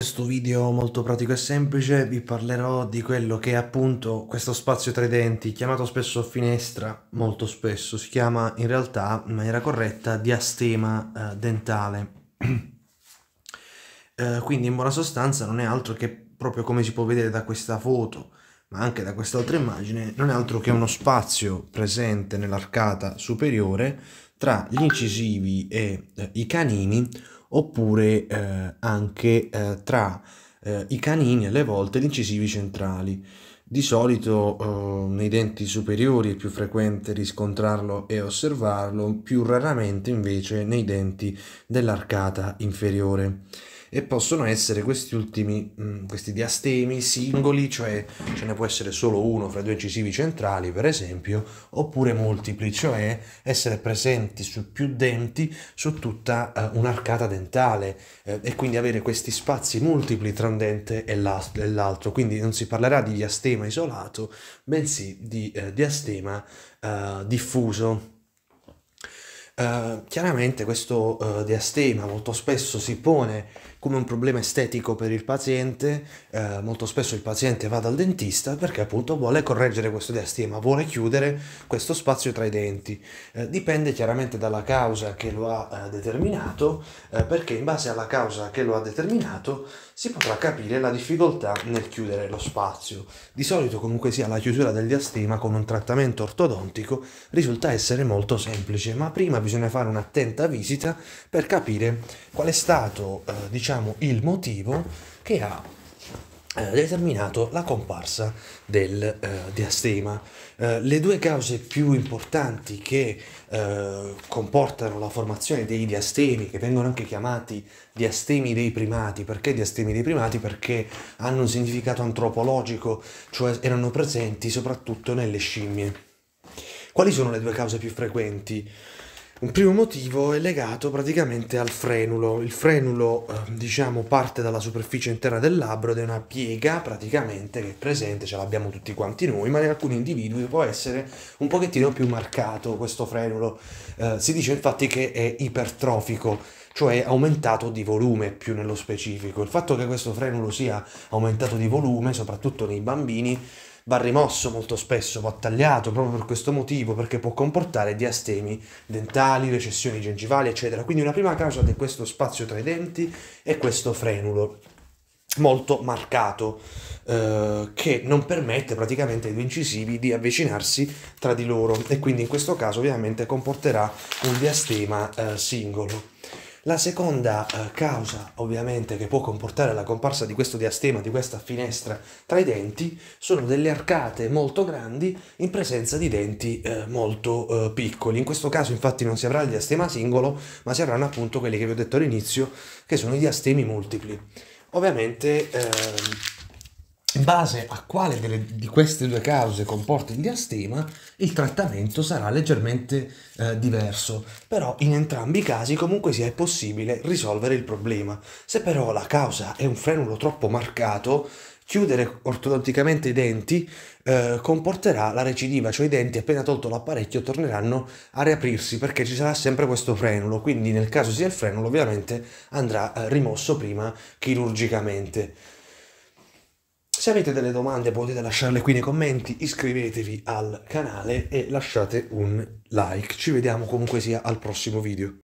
questo video molto pratico e semplice vi parlerò di quello che è appunto questo spazio tra i denti, chiamato spesso finestra, molto spesso, si chiama in realtà in maniera corretta diastema eh, dentale. eh, quindi in buona sostanza non è altro che, proprio come si può vedere da questa foto, ma anche da quest'altra immagine, non è altro che uno spazio presente nell'arcata superiore tra gli incisivi e eh, i canini, oppure eh, anche eh, tra eh, i canini alle volte gli incisivi centrali. Di solito eh, nei denti superiori è più frequente riscontrarlo e osservarlo, più raramente invece nei denti dell'arcata inferiore e possono essere questi ultimi, mm, questi diastemi singoli, cioè ce ne può essere solo uno fra due incisivi centrali per esempio, oppure multipli, cioè essere presenti su più denti su tutta eh, un'arcata dentale eh, e quindi avere questi spazi multipli tra un dente e l'altro, quindi non si parlerà di diastema isolato, bensì di eh, diastema diffuso. Eh, chiaramente questo uh, diastema molto spesso si pone come un problema estetico per il paziente, uh, molto spesso il paziente va dal dentista perché appunto vuole correggere questo diastema, vuole chiudere questo spazio tra i denti. dipende chiaramente dalla causa che lo ha determinato, perché in base alla causa che lo ha determinato si potrà capire la difficoltà nel chiudere lo spazio. Di solito comunque sia la chiusura del diastema con un trattamento ortodontico risulta essere molto semplice, ma prima vi bisogna fare un'attenta visita per capire qual è stato, eh, diciamo, il motivo che ha eh, determinato la comparsa del eh, diastema. Eh, le due cause più importanti che eh, comportano la formazione dei diastemi, che vengono anche chiamati diastemi dei primati, perché diastemi dei primati? Perché hanno un significato antropologico, cioè erano presenti soprattutto nelle scimmie. Quali sono le due cause più frequenti? Un primo motivo è legato praticamente al frenulo. Il frenulo, ehm, diciamo, parte dalla superficie interna del labbro ed è una piega praticamente che è presente, ce l'abbiamo tutti quanti noi, ma in alcuni individui può essere un pochettino più marcato questo frenulo. Eh, si dice infatti che è ipertrofico, cioè aumentato di volume più nello specifico. Il fatto che questo frenulo sia aumentato di volume, soprattutto nei bambini, va rimosso molto spesso, va tagliato proprio per questo motivo, perché può comportare diastemi dentali, recessioni gengivali, eccetera. Quindi una prima causa di questo spazio tra i denti è questo frenulo molto marcato eh, che non permette praticamente ai due incisivi di avvicinarsi tra di loro e quindi in questo caso ovviamente comporterà un diastema eh, singolo. La seconda eh, causa, ovviamente, che può comportare la comparsa di questo diastema, di questa finestra tra i denti, sono delle arcate molto grandi in presenza di denti eh, molto eh, piccoli. In questo caso, infatti, non si avrà il diastema singolo, ma si avranno appunto quelli che vi ho detto all'inizio, che sono i diastemi multipli. Ovviamente... Ehm, in base a quale delle, di queste due cause comporta il diastema, il trattamento sarà leggermente eh, diverso, però in entrambi i casi comunque sia possibile risolvere il problema. Se però la causa è un frenulo troppo marcato, chiudere ortodonticamente i denti eh, comporterà la recidiva, cioè i denti appena tolto l'apparecchio torneranno a riaprirsi perché ci sarà sempre questo frenulo, quindi nel caso sia il frenulo ovviamente andrà eh, rimosso prima chirurgicamente. Se avete delle domande potete lasciarle qui nei commenti, iscrivetevi al canale e lasciate un like. Ci vediamo comunque sia al prossimo video.